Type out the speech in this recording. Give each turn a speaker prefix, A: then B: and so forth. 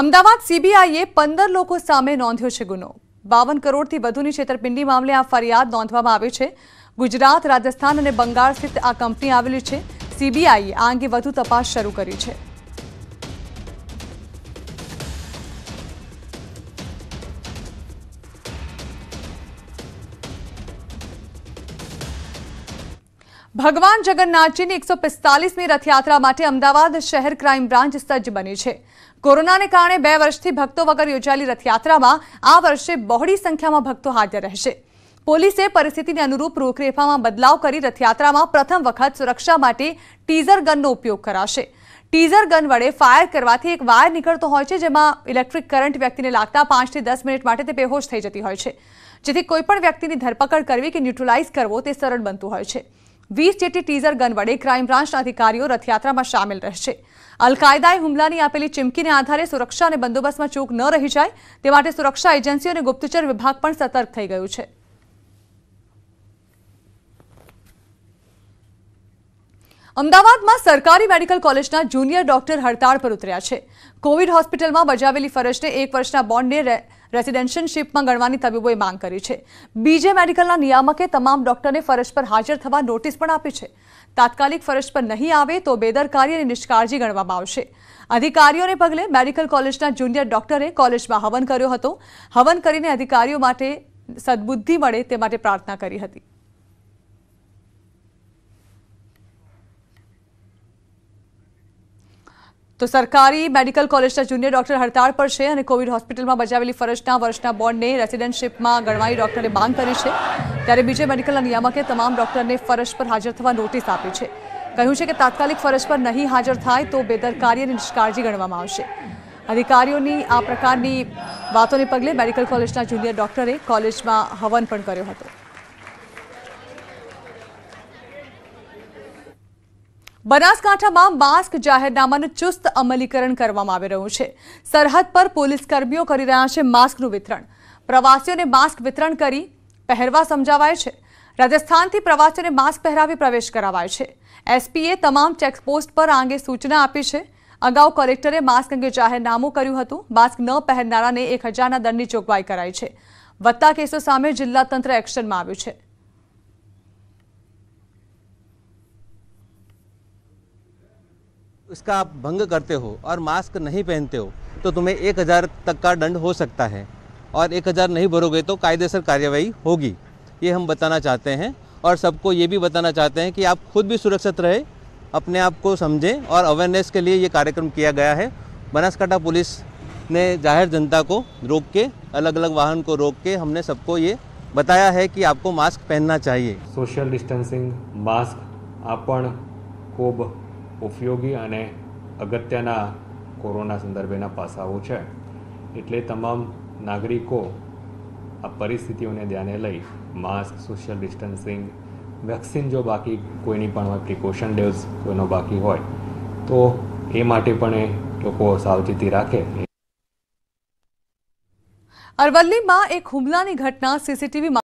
A: અમદાવાદ સીબીઆઈએ પંદર લોકો સામે નોંધ્યો છે ગુનો બાવન કરોડથી વધુની છેતરપિંડી મામલે આ ફરિયાદ નોંધવામાં આવી છે ગુજરાત રાજસ્થાન અને બંગાળ સ્થિત આ કંપની આવેલી છે સીબીઆઈએ આ અંગે વધુ તપાસ શરૂ કરી છે ભગવાન જગન્નાથજીની એકસો પિસ્તાલીસમી રથયાત્રા માટે અમદાવાદ શહેર ક્રાઇમ બ્રાન્ચ સજ્જ બની છે કોરોનાને કારણે બે વર્ષથી ભક્તો વગર યોજાયેલી રથયાત્રામાં આ વર્ષે બહોળી સંખ્યામાં ભક્તો હાજર રહેશે પોલીસે પરિસ્થિતિને અનુરૂપ રૂપરેખામાં બદલાવ કરી રથયાત્રામાં પ્રથમ વખત સુરક્ષા માટે ટીઝર ગનનો ઉપયોગ કરાશે ટીઝર ગન વડે ફાયર કરવાથી એક વાયર નીકળતો હોય છે જેમાં ઇલેક્ટ્રિક કરંટ વ્યક્તિને લાગતા પાંચથી દસ મિનિટ માટે તે બેહોશ થઈ જતી હોય છે જેથી કોઈપણ વ્યક્તિની ધરપકડ કરવી કે ન્યુટ્રલાઇઝ કરવો તે સરળ બનતું હોય છે વીસ જેટલી ટીઝર ગન વડે ક્રાઇમ બ્રાન્ચના અધિકારીઓ રથયાત્રામાં સામેલ રહેશે અલકાયદાએ હુમલાની આપેલી ચીમકીને આધારે સુરક્ષા અને બંદોબસ્તમાં ચૂક ન રહી જાય તે માટે સુરક્ષા એજન્સીઓ અને ગુપ્તચર વિભાગ પણ સતર્ક થઈ ગયું છે અમદાવાદમાં સરકારી મેડિકલ કોલેજના જુનિયર ડોક્ટર હડતાળ પર ઉતર્યા છે કોવિડ હોસ્પિટલમાં બજાવેલી ફરજને એક વર્ષના બોન્ડને રેસિડેન્શિયપમાં ગણવાની તબીબોએ માંગ કરી છે બીજે મેડિકલના નિયામકે તમામ ડોક્ટરને ફરજ પર હાજર થવા નોટિસ પણ આપી છે તાત્કાલિક ફરજ પર નહીં આવે તો બેદરકારી અને નિષ્કાળજી ગણવામાં આવશે અધિકારીઓને પગલે મેડિકલ કોલેજના જુનિયર ડોક્ટરે કોલેજમાં હવન કર્યો હતો હવન કરીને અધિકારીઓ માટે સદબુદ્ધિ મળે તે માટે પ્રાર્થના કરી હતી તો સરકારી મેડિકલ કોલેજના જુનિયર ડોક્ટર હડતાળ પર છે અને કોવિડ હોસ્પિટલમાં બજાવેલી ફરજના વર્ષના બોર્ડને રેસિડેન્ટશીપમાં ગણવાની ડોક્ટરે માંગ કરી છે ત્યારે બીજે મેડિકલના નિયામકે તમામ ડોક્ટરને ફરજ પર હાજર થવા નોટિસ આપી છે કહ્યું છે કે તાત્કાલિક ફરજ પર નહીં હાજર થાય તો બેદરકારી અને નિષ્કાળજી ગણવામાં આવશે અધિકારીઓની આ પ્રકારની વાતોને પગલે મેડિકલ કોલેજના જુનિયર ડોક્ટરે કોલેજમાં હવન પણ કર્યો હતો બનાસકાંઠામાં માસ્ક જાહેરનામાનું ચુસ્ત અમલીકરણ કરવામાં આવી રહ્યું છે સરહદ પર પોલીસ કર્મીઓ કરી રહ્યા છે માસ્કનું વિતરણ પ્રવાસીઓને માસ્ક વિતરણ કરી પહેરવા સમજાવાય છે રાજસ્થાનથી પ્રવાસીઓને માસ્ક પહેરાવી પ્રવેશ કરાવાય છે એસપીએ તમામ ચેકપોસ્ટ પર આ અંગે સૂચના આપી છે અગાઉ કલેક્ટરે માસ્ક અંગે જાહેરનામું કર્યું હતું માસ્ક ન પહેરનારાને એક હજારના દંડની જોગવાઈ કરાઈ છે વધતા કેસો સામે જિલ્લા તંત્ર એક્શનમાં આવ્યું છે
B: उसका आप भंग करते हो और मास्क नहीं पहनते हो तो तुम्हें एक हज़ार तक का दंड हो सकता है और एक हज़ार नहीं भरोगे तो कायदेसर कार्यवाही होगी ये हम बताना चाहते हैं और सबको ये भी बताना चाहते हैं कि आप खुद भी सुरक्षित रहे अपने आप को समझें और अवेयरनेस के लिए ये कार्यक्रम किया गया है बनासकाठा पुलिस ने जाहिर जनता को रोक के अलग अलग वाहन को रोक के हमने सबको ये बताया है कि आपको मास्क पहनना चाहिए सोशल डिस्टेंसिंग मास्क आपण
C: खूब ઉપયોગી અને અગત્યના કોરોના સંદર્ભેના પાસાઓ છે એટલે તમામ નાગરિકો આ પરિસ્થિતિઓને ધ્યાને લઈ માસ્ક સોશિયલ ડિસ્ટન્સિંગ વેક્સિન જો બાકી કોઈની પણ હોય પ્રિકોશન ડોઝ કોઈનો બાકી હોય તો એ માટે પણ એ લોકો સાવચેતી રાખે
A: અરવલ્લીમાં એક હુમલાની ઘટના સીસીટીવીમાં